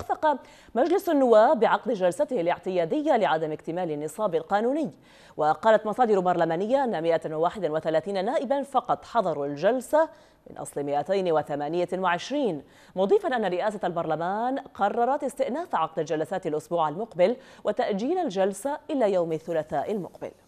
استخفق مجلس النواب بعقد جلسته الاعتيادية لعدم اكتمال النصاب القانوني وقالت مصادر برلمانية أن 131 نائبا فقط حضروا الجلسة من أصل 228 مضيفا أن رئاسة البرلمان قررت استئناف عقد الجلسات الأسبوع المقبل وتأجيل الجلسة إلى يوم الثلاثاء المقبل